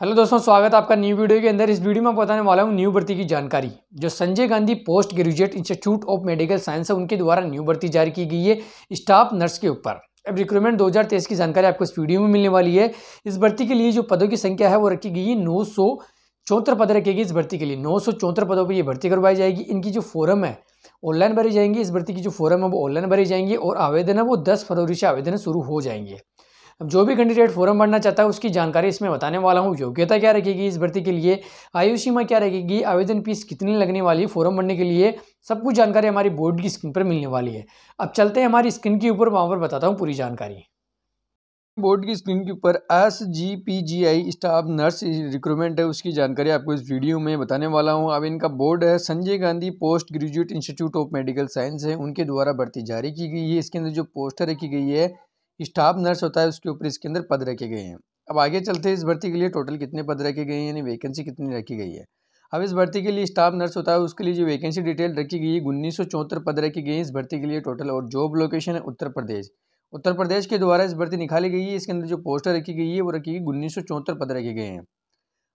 hello दोस्तों स्वागत है आपका न्यू वीडियो के अंदर इस वीडियो में बताने वाला हूँ न्यू भर्ती की जानकारी जो Sanjay Gandhi post graduate institute of medical science है उनके द्वारा न्यू भर्ती जारी की गई है स्टाफ नर्स के ऊपर अब रिक्रूटमेंट 2023 की जानकारी आपको इस वीडियो में मिलने वाली है इस भर्ती के लिए जो पदों की संख्या है वो रखी गई है नौ चौहत्तर पद रखेगी इस भर्ती के लिए नौ सौ चौहत्तर पदों पर यह भर्ती करवाई जाएगी इनकी जो फॉरम है ऑनलाइन भरी जाएंगी इस भर्ती की जो फॉरम है वो ऑनलाइन भरी जाएंगी और आवेदन है वो दस फरवरी से आवेदन शुरू हो जाएंगे अब जो भी कैंडिडेट फॉर्म भरना चाहता है उसकी जानकारी इसमें बताने वाला हूँ योग्यता क्या रखेगी इस भर्ती के लिए आयु सीमा क्या रहेगी आवेदन फीस कितनी लगने वाली है फॉर्म भरने के लिए सब कुछ जानकारी हमारी बोर्ड की स्क्रीन पर मिलने वाली है अब चलते हैं हमारी स्क्रीन के ऊपर वहाँ पर बताता हूँ पूरी जानकारी बोर्ड की स्क्रीन के ऊपर S G P G I staff nurse recruitment है उसकी जानकारी आपको इस वीडियो में बताने वाला हूं अब इनका बोर्ड है Sanjay Gandhi post graduate institute of medical science है उनके द्वारा भर्ती जारी की गई है इसके अंदर जो पोस्टर रखी गई है स्टाफ नर्स होता है उसके ऊपर इसके अंदर पद रखे गए हैं अब आगे चलते हैं इस भर्ती के लिए टोटल कितने पद रखे गए हैं यानी वैकेंसी कितनी रखी गई है अब इस भर्ती के लिए स्टाफ नर्स होता है उसके लिए जो वैकेंसी डिटेल रखी गई है उन्नीस पद रखी गई हैं इस भर्ती के लिए टोटल और जॉब लोकेशन है उत्तर प्रदेश उत्तर प्रदेश के द्वारा इस भर्ती निकाली गई है इसके अंदर जो पोस्टर रखी गई है वो रखी गई उन्नीस पद रखे गए हैं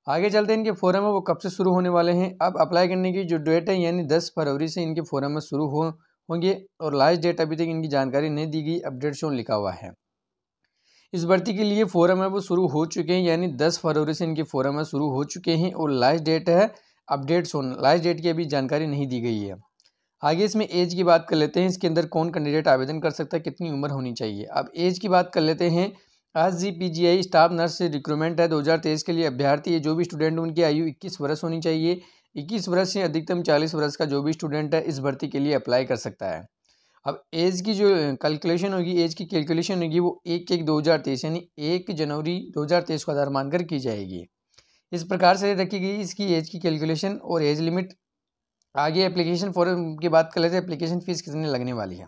आगे चलते हैं इनके फोरम है वो कब से शुरू होने वाले हैं अब अप्लाई करने की जो डेट है यानी दस फरवरी से इनके फोरम में शुरू हो होंगे और लास्ट डेट अभी तक इनकी जानकारी नहीं दी गई अपडेट से लिखा हुआ है इस भर्ती के लिए फोरम है वो शुरू हो चुके हैं यानी दस फरवरी से इनके फोरम है शुरू हो चुके हैं और लास्ट डेट है अपडेट सोन लास्ट डेट की अभी जानकारी नहीं दी गई है आगे इसमें एज की बात कर लेते हैं इसके अंदर कौन कैंडिडेट आवेदन कर सकता है कितनी उम्र होनी चाहिए अब एज की बात कर लेते हैं आज G P G I staff nurse recruitment है तेईस के लिए अभ्यर्थी है जो भी स्टूडेंट उनकी आयु इक्कीस वर्ष होनी चाहिए इक्कीस वर्ष से अधिकतम चालीस वर्ष का जो भी स्टूडेंट है इस भर्ती के लिए अप्लाई कर सकता है अब एज की जो कैलकुलेशन होगी एज की कैलकुलेशन होगी वो एक एक दो हज़ार तेईस यानी एक जनवरी दो हज़ार तेईस को आधार मानकर की जाएगी इस प्रकार से रखी गई इसकी एज की कैलकुलेशन और एज लिमिट आगे एप्लीकेशन फॉरम की बात कर लेते हैं एप्लीकेशन फ़ीस कितने लगने वाली है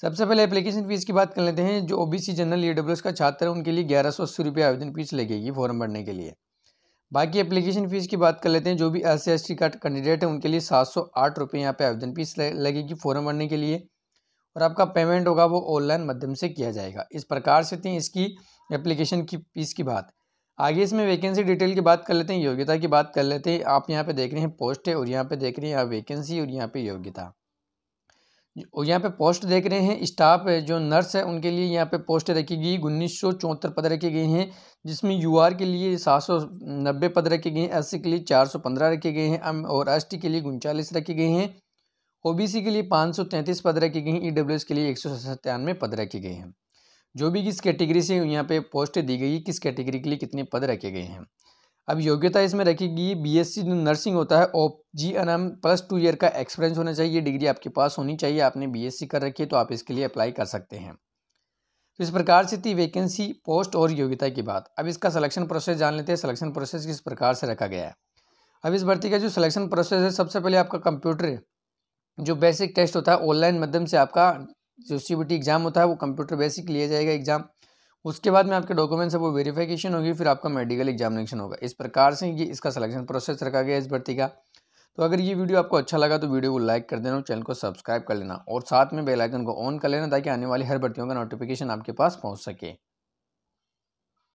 सबसे पहले एप्लीकेशन फ़ीस की बात कर लेते हैं जो सी जनरल ई का छात्र है उनके लिए ग्यारह सौ अस्सी रुपये आवेदन फ़ीस लगेगी फॉर्म भरने के लिए बाकी एप्लीकेशन फ़ीस की बात कर लेते हैं जो भी एस सी का कैंडिडेट है उनके लिए सात सौ आठ रुपये यहाँ पर आवेदन फीस लगेगी फॉर्म भरने के लिए और आपका पेमेंट होगा वो ऑनलाइन माध्यम से किया जाएगा इस प्रकार से थी इसकी एप्लीकेशन की फीस की बात आगे इसमें वैकेंसी डिटेल की बात कर लेते हैं योग्यता की बात कर लेते हैं आप यहाँ पर देख रहे हैं पोस्ट है और यहाँ पर देख रहे हैं आप वैकेंसी और यहाँ पर योग्यता और यहाँ पे पोस्ट देख रहे हैं स्टाफ जो नर्स है उनके लिए यहाँ पे पोस्ट रखी गई उन्नीस सौ चौहत्तर पद रखे गए हैं जिसमें यूआर के लिए सात सौ नब्बे पद रखे गए हैं सी के लिए चार सौ पंद्रह रखे गए हैं और टी के लिए उनचालीस रखे गए हैं ओबीसी के लिए पाँच सौ तैंतीस पद रखे गए हैं एस के लिए एक सौ सत्तानवे पद रखे गए हैं जो भी किस कैटेगरी से यहाँ पे पोस्ट दी गई किस कैटेगरी के लिए कितने पद रखे गए हैं अब योग्यता इसमें रखेगी बीएससी जो नर्सिंग होता है or G N M plus two year का एक्सपीरियंस होना चाहिए डिग्री आपके पास होनी चाहिए आपने बीएससी कर रखी है तो आप इसके लिए अप्लाई कर सकते हैं तो इस प्रकार से थी वैकेंसी पोस्ट और योग्यता की बात अब इसका सिलेक्शन प्रोसेस जान लेते हैं सिलेक्शन प्रोसेस किस प्रकार से रखा गया है अब इस भर्ती का जो सिलेक्शन प्रोसेस है सबसे पहले आपका कंप्यूटर जो बेसिक टेस्ट होता है ऑनलाइन माध्यम से आपका जो सी एग्ज़ाम होता है वो कंप्यूटर बेसिक लिया जाएगा एग्ज़ाम उसके बाद में आपके डॉक्यूमेंट से वो वेरिफिकेशन होगी फिर आपका मेडिकल एग्जामिनेशन होगा इस प्रकार से ये इसका सिलेक्शन प्रोसेस रखा गया इस भर्ती का तो अगर ये वीडियो आपको अच्छा लगा तो वीडियो को लाइक कर देना और चैनल को सब्सक्राइब कर लेना और साथ में बेल आइकन को ऑन कर लेना ताकि आने वाली हर भर्तियों का नोटिफिकेशन आपके पास पहुँच सके